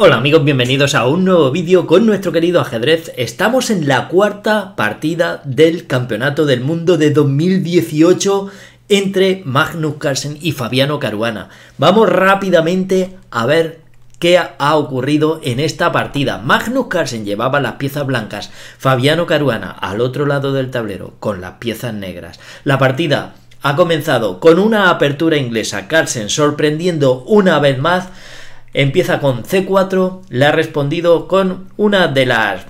Hola amigos, bienvenidos a un nuevo vídeo con nuestro querido ajedrez. Estamos en la cuarta partida del Campeonato del Mundo de 2018 entre Magnus Carlsen y Fabiano Caruana. Vamos rápidamente a ver qué ha ocurrido en esta partida. Magnus Carlsen llevaba las piezas blancas, Fabiano Caruana al otro lado del tablero con las piezas negras. La partida ha comenzado con una apertura inglesa, Carlsen sorprendiendo una vez más empieza con C4, le ha respondido con una de las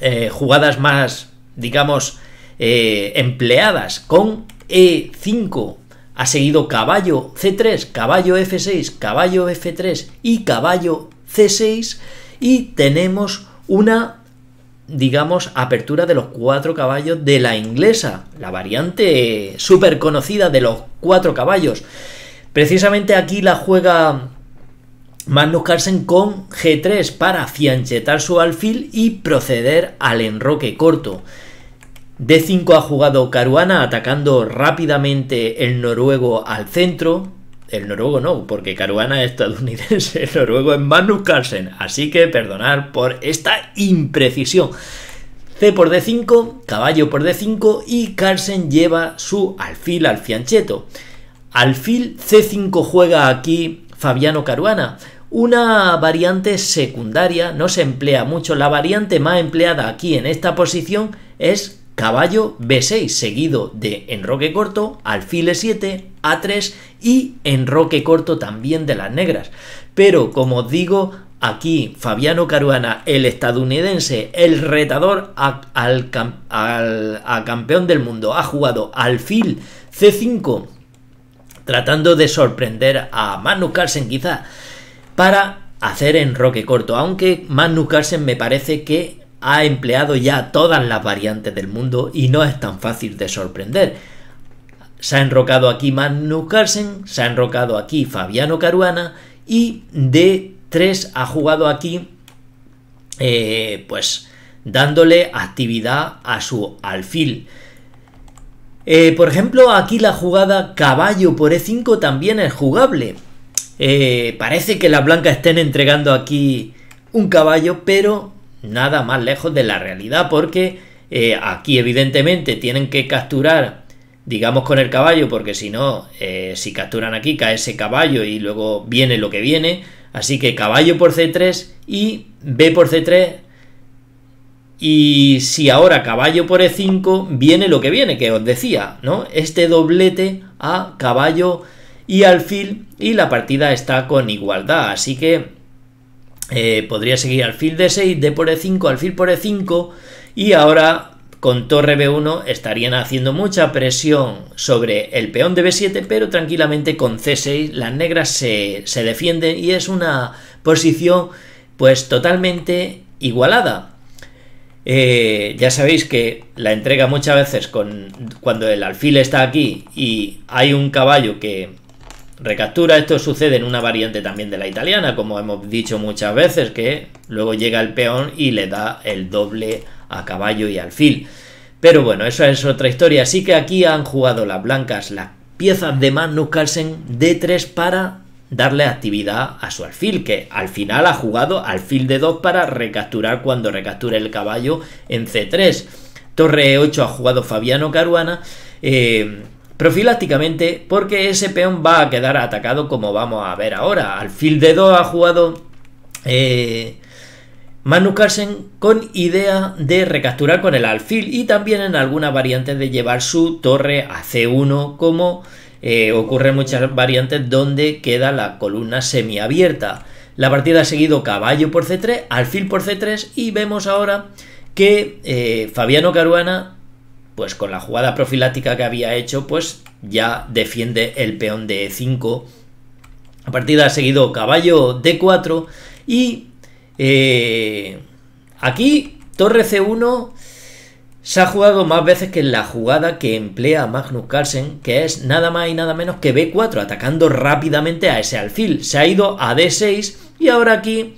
eh, jugadas más, digamos, eh, empleadas, con E5. Ha seguido caballo C3, caballo F6, caballo F3 y caballo C6. Y tenemos una, digamos, apertura de los cuatro caballos de la inglesa, la variante súper conocida de los cuatro caballos. Precisamente aquí la juega Magnus Carlsen con G3 para fianchetar su alfil y proceder al enroque corto. D5 ha jugado Caruana atacando rápidamente el noruego al centro. El noruego no, porque Caruana es estadounidense, el noruego es Magnus Carlsen. Así que perdonar por esta imprecisión. C por D5, caballo por D5 y Carlsen lleva su alfil al fiancheto. Alfil C5 juega aquí Fabiano Caruana. Una variante secundaria no se emplea mucho. La variante más empleada aquí en esta posición es caballo B6, seguido de enroque corto, alfil E7, A3 y enroque corto también de las negras. Pero como os digo, aquí Fabiano Caruana, el estadounidense, el retador al, campeón del mundo, ha jugado alfil C5 tratando de sorprender a Magnus Carlsen quizá, para hacer enroque corto, aunque Magnus Carlsen me parece que ha empleado ya todas las variantes del mundo y no es tan fácil de sorprender. Se ha enrocado aquí Magnus Carlsen, se ha enrocado aquí Fabiano Caruana y d 3 ha jugado aquí eh, pues dándole actividad a su alfil. Eh, por ejemplo, aquí la jugada caballo por e5 también es jugable. Eh, parece que las blancas estén entregando aquí un caballo, pero nada más lejos de la realidad, porque eh, aquí evidentemente tienen que capturar, digamos, con el caballo, porque si no, si capturan aquí cae ese caballo y luego viene lo que viene. Así que caballo por c3 y b por c3 y si ahora caballo por E5, viene lo que viene, que os decía, ¿no? Este doblete a caballo y alfil, y la partida está con igualdad, así que eh, podría seguir alfil D6, D por E5, alfil por E5, y ahora con torre B1 estarían haciendo mucha presión sobre el peón de B7, pero tranquilamente con C6 las negras se, se defienden y es una posición pues totalmente igualada. Eh, ya sabéis que la entrega muchas veces con, cuando el alfil está aquí y hay un caballo que recaptura, esto sucede en una variante también de la italiana, como hemos dicho muchas veces, que luego llega el peón y le da el doble a caballo y alfil. Pero bueno, eso es otra historia. Así que aquí han jugado las blancas las piezas de Magnus Carlsen D3 para darle actividad a su alfil, que al final ha jugado alfil de 2 para recapturar cuando recapture el caballo en C3. Torre E8 ha jugado Fabiano Caruana. Eh, profilácticamente, porque ese peón va a quedar atacado como vamos a ver ahora. Alfil de 2 ha jugado eh, Manu Magnus con idea de recapturar con el alfil y también en algunas variantes de llevar su torre a C1 como eh, ocurre muchas variantes donde queda la columna semiabierta. La partida ha seguido caballo por C3, alfil por C3 y vemos ahora que eh, Fabiano Caruana, pues con la jugada profiláctica que había hecho, pues ya defiende el peón de E5. La partida ha seguido caballo D4 y eh, aquí torre C1 se ha jugado más veces que en la jugada que emplea Magnus Carlsen, que es nada más y nada menos que B4, atacando rápidamente a ese alfil. Se ha ido a D6 y ahora aquí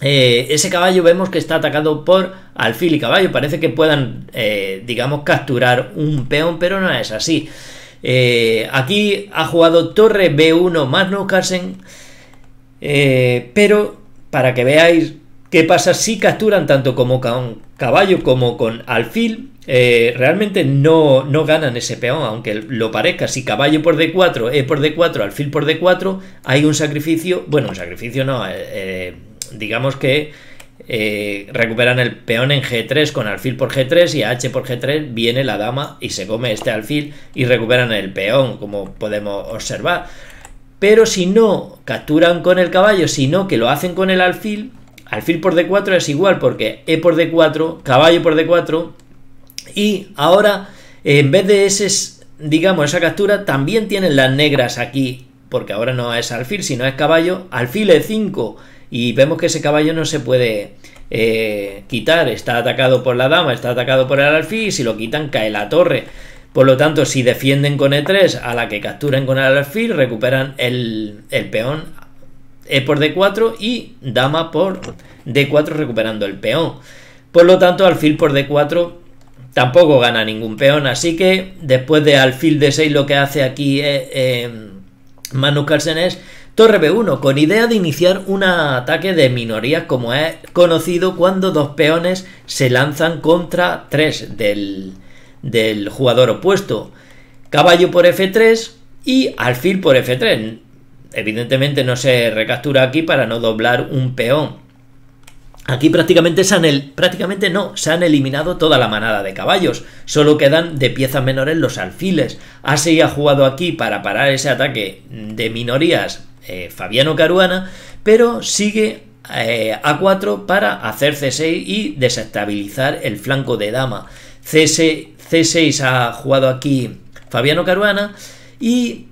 eh, ese caballo vemos que está atacado por alfil y caballo. Parece que puedan, eh, digamos, capturar un peón, pero no es así. Eh, aquí ha jugado torre B1 Magnus Carlsen, pero para que veáis ¿Qué pasa si capturan tanto como con caballo como con alfil? Eh, realmente no, ganan ese peón, aunque lo parezca. Si caballo por d4, e por d4, alfil por d4, hay un sacrificio. Bueno, un sacrificio no. Eh, eh, digamos que recuperan el peón en g3 con alfil por g3 y h por g3 viene la dama y se come este alfil y recuperan el peón, como podemos observar. Pero si no capturan con el caballo, sino que lo hacen con el alfil, alfil por d4 es igual porque e por d4, caballo por d4 y ahora en vez de ese, digamos, esa captura también tienen las negras aquí porque ahora no es alfil sino es caballo, alfil e5 y vemos que ese caballo no se puede eh, quitar, está atacado por la dama, está atacado por el alfil y si lo quitan cae la torre. Por lo tanto, si defienden con E3 a la que capturan con el alfil, recuperan el, el peón e por D4 y dama por D4 recuperando el peón. Por lo tanto, alfil por D4 tampoco gana ningún peón. Así que después de alfil D6 lo que hace aquí eh, eh, Manu Karsen es torre B1 con idea de iniciar un ataque de minorías como es conocido cuando dos peones se lanzan contra tres del, del jugador opuesto. Caballo por F3 y alfil por F3. Evidentemente no se recaptura aquí para no doblar un peón. Aquí prácticamente, se prácticamente no, se han eliminado toda la manada de caballos, solo quedan de piezas menores los alfiles. A6 ha jugado aquí para parar ese ataque de minorías eh, Fabiano Caruana, pero sigue eh, a4 para hacer c6 y desestabilizar el flanco de dama. C6, ha jugado aquí Fabiano Caruana y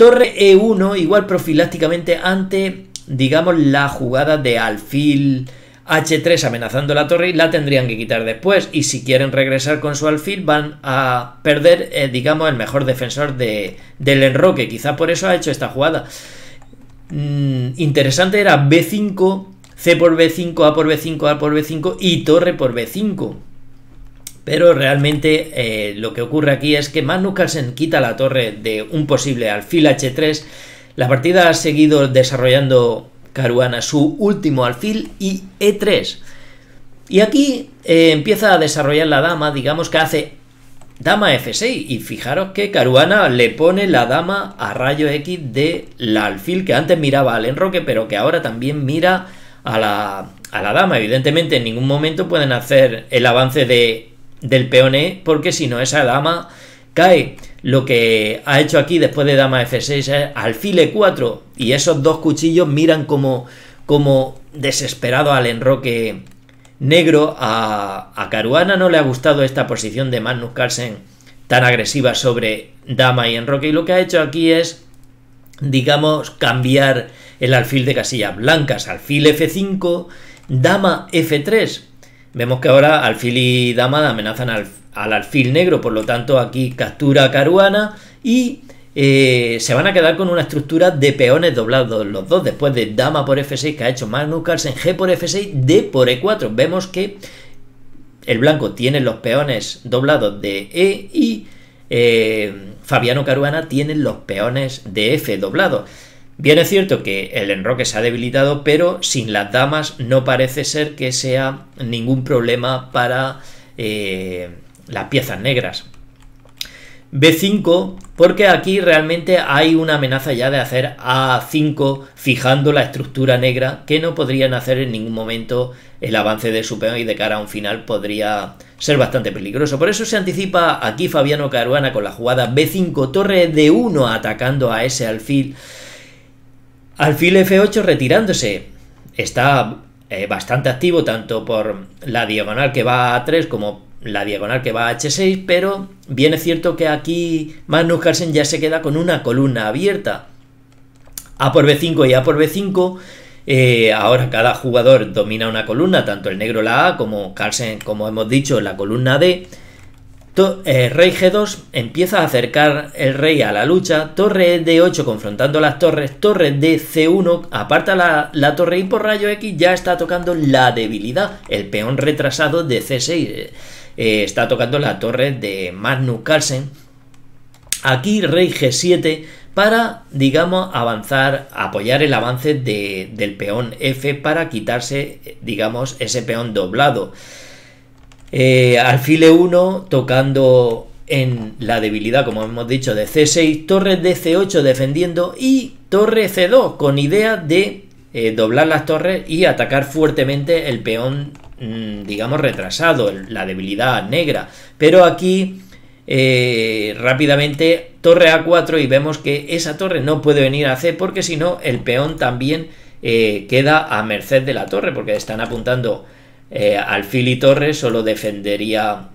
Torre E1, igual profilácticamente ante, digamos, la jugada de alfil H3 amenazando la torre y la tendrían que quitar después. Y si quieren regresar con su alfil, van a perder, eh, digamos, el mejor defensor de, del enroque. quizás por eso ha hecho esta jugada. Mm, interesante era B5, C por B5, A por B5, A por B5 y torre por B5. Pero realmente eh, lo que ocurre aquí es que Magnus Carlsen quita la torre de un posible alfil H3. La partida ha seguido desarrollando Caruana su último alfil y E3. Y aquí eh, empieza a desarrollar la dama, digamos que hace dama F6. Y fijaros que Caruana le pone la dama a rayo X de la alfil que antes miraba al enroque, pero que ahora también mira a la, a la dama. Evidentemente en ningún momento pueden hacer el avance de del E porque si no esa dama cae. Lo que ha hecho aquí después de dama f6 es alfil 4 y esos dos cuchillos miran como, como desesperado al enroque negro. A, a Caruana no le ha gustado esta posición de Magnus Carlsen tan agresiva sobre dama y enroque y lo que ha hecho aquí es, digamos, cambiar el alfil de casillas blancas, alfil f5, dama f3, Vemos que ahora alfil y dama amenazan al, alfil negro, por lo tanto aquí captura Caruana y eh, se van a quedar con una estructura de peones doblados los dos, después de dama por f6 que ha hecho Magnus Carlsen, g por f6, d por e4. Vemos que el blanco tiene los peones doblados de e y eh, Fabiano Caruana tiene los peones de f doblados. Bien es cierto que el enroque se ha debilitado, pero sin las damas no parece ser que sea ningún problema para eh, las piezas negras. B5, porque aquí realmente hay una amenaza ya de hacer A5 fijando la estructura negra que no podrían hacer en ningún momento el avance de su peón y de cara a un final podría ser bastante peligroso. Por eso se anticipa aquí Fabiano Caruana con la jugada B5, torre de 1 atacando a ese alfil Alfil F8 retirándose. Está eh, bastante activo tanto por la diagonal que va a 3 como la diagonal que va a H6, pero bien es cierto que aquí Magnus Carlsen ya se queda con una columna abierta. A por B5 y A por B5. Eh, ahora cada jugador domina una columna, tanto el negro la A como Carlsen, como hemos dicho, la columna D. Eh, rey G2 empieza a acercar el rey a la lucha, torre D8 confrontando las torres, torre dc C1 aparta la, torre y por rayo X ya está tocando la debilidad, el peón retrasado de C6 eh, eh, está tocando la torre de Magnus Carlsen. Aquí rey G7 para, digamos, avanzar, apoyar el avance del peón F para quitarse, digamos, ese peón doblado eh, alfile 1 tocando en la debilidad, como hemos dicho, de C6, torre de C8 defendiendo y torre C2 con idea de eh, doblar las torres y atacar fuertemente el peón, mm, digamos, retrasado, la debilidad negra. Pero aquí eh, rápidamente torre A4 y vemos que esa torre no puede venir a C porque si no el peón también eh, queda a merced de la torre porque están apuntando eh, alfil y torre solo defendería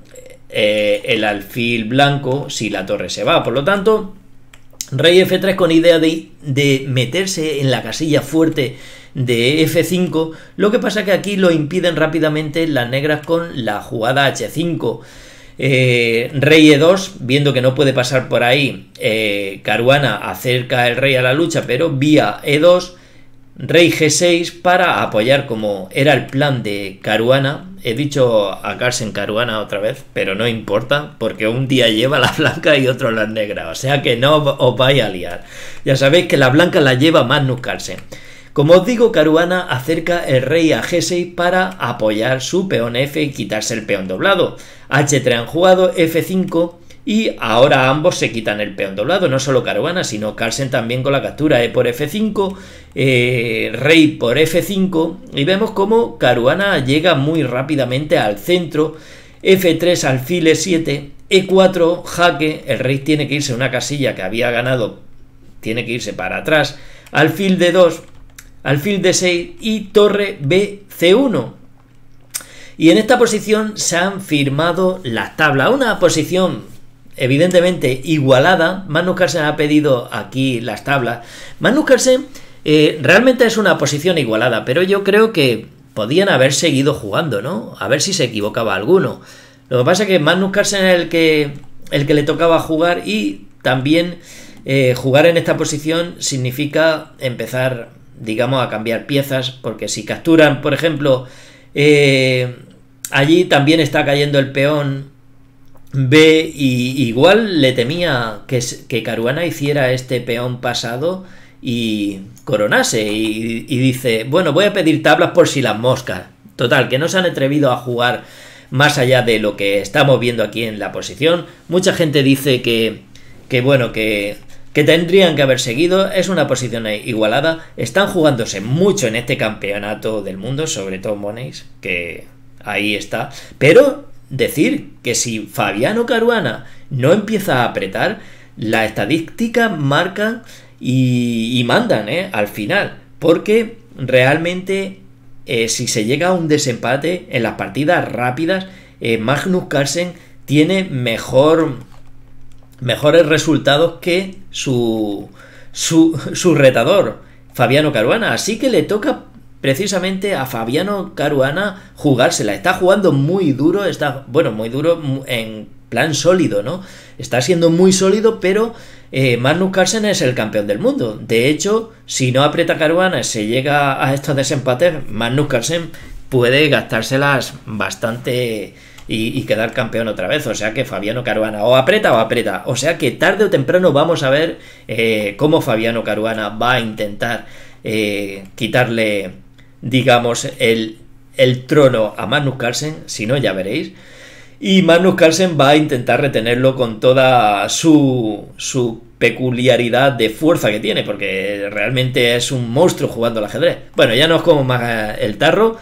eh, el alfil blanco si la torre se va. Por lo tanto, rey F3 con idea de, de meterse en la casilla fuerte de F5, lo que pasa que aquí lo impiden rápidamente las negras con la jugada H5. Eh, rey E2, viendo que no puede pasar por ahí, Caruana acerca el rey a la lucha, pero vía E2 rey G6 para apoyar como era el plan de Caruana. He dicho a Carsen Caruana otra vez, pero no importa, porque un día lleva la blanca y otro la negra, o sea que no os vais a liar. Ya sabéis que la blanca la lleva Magnus Carlsen. Como os digo, Caruana acerca el rey a G6 para apoyar su peón F y quitarse el peón doblado. H3 han jugado, F5 y ahora ambos se quitan el peón doblado, no solo Caruana, sino Carlsen también con la captura E por F5, eh, Rey por F5, y vemos como Caruana llega muy rápidamente al centro, F3 alfil E7, E4 jaque, el rey tiene que irse a una casilla que había ganado, tiene que irse para atrás, alfil D2, alfil D6 y torre c 1 Y en esta posición se han firmado las tablas, una posición evidentemente igualada. Magnus Carlsen ha pedido aquí las tablas. Magnus Carlsen eh, realmente es una posición igualada, pero yo creo que podían haber seguido jugando, ¿no? A ver si se equivocaba alguno. Lo que pasa es que Magnus Carlsen es el que, el que le tocaba jugar y también eh, jugar en esta posición significa empezar, digamos, a cambiar piezas, porque si capturan, por ejemplo, eh, allí también está cayendo el peón ve y igual le temía que, que Caruana hiciera este peón pasado y coronase y, dice, bueno, voy a pedir tablas por si las moscas. Total, que no se han atrevido a jugar más allá de lo que estamos viendo aquí en la posición. Mucha gente dice que, que bueno, que, que tendrían que haber seguido. Es una posición igualada. Están jugándose mucho en este campeonato del mundo, sobre todo Moneys, que ahí está. Pero decir que si Fabiano Caruana no empieza a apretar, la estadística marca y, mandan ¿eh? al final, porque realmente eh, si se llega a un desempate en las partidas rápidas, eh, Magnus Carlsen tiene mejores resultados que su, su retador, Fabiano Caruana. Así que le toca precisamente a Fabiano Caruana jugársela. Está jugando muy duro, está, bueno, muy duro en plan sólido, ¿no? Está siendo muy sólido, pero eh, Magnus Carlsen es el campeón del mundo. De hecho, si no aprieta Caruana y se llega a estos desempates, Magnus Carlsen puede gastárselas bastante y, quedar campeón otra vez. O sea que Fabiano Caruana o aprieta o aprieta. O sea que tarde o temprano vamos a ver eh, cómo Fabiano Caruana va a intentar eh, quitarle digamos, el, el trono a Magnus Carlsen, si no ya veréis. Y Magnus Carlsen va a intentar retenerlo con toda su, su peculiaridad de fuerza que tiene, porque realmente es un monstruo jugando al ajedrez. Bueno, ya no os como más eh, el tarro,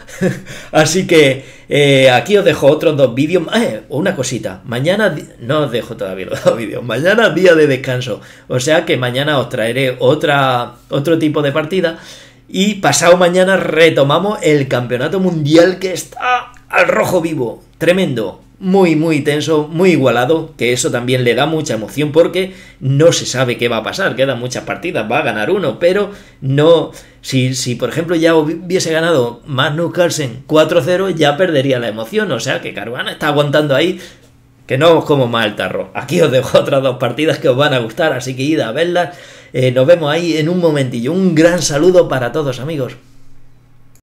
así que eh, aquí os dejo otros dos vídeos. Eh, una cosita, mañana, no os dejo todavía los dos vídeos, mañana día de descanso, o sea que mañana os traeré otra, otro tipo de partida y pasado mañana retomamos el campeonato mundial que está al rojo vivo. Tremendo. Muy, muy tenso, muy igualado. Que eso también le da mucha emoción porque no se sabe qué va a pasar. Quedan muchas partidas, va a ganar uno, pero no. Si, por ejemplo ya hubiese ganado Magnus Carlsen 4-0, ya perdería la emoción. O sea que Caruana está aguantando ahí. Que no os como mal tarro. Aquí os dejo otras dos partidas que os van a gustar, así que id a verlas eh, nos vemos ahí en un momentillo. Un gran saludo para todos amigos.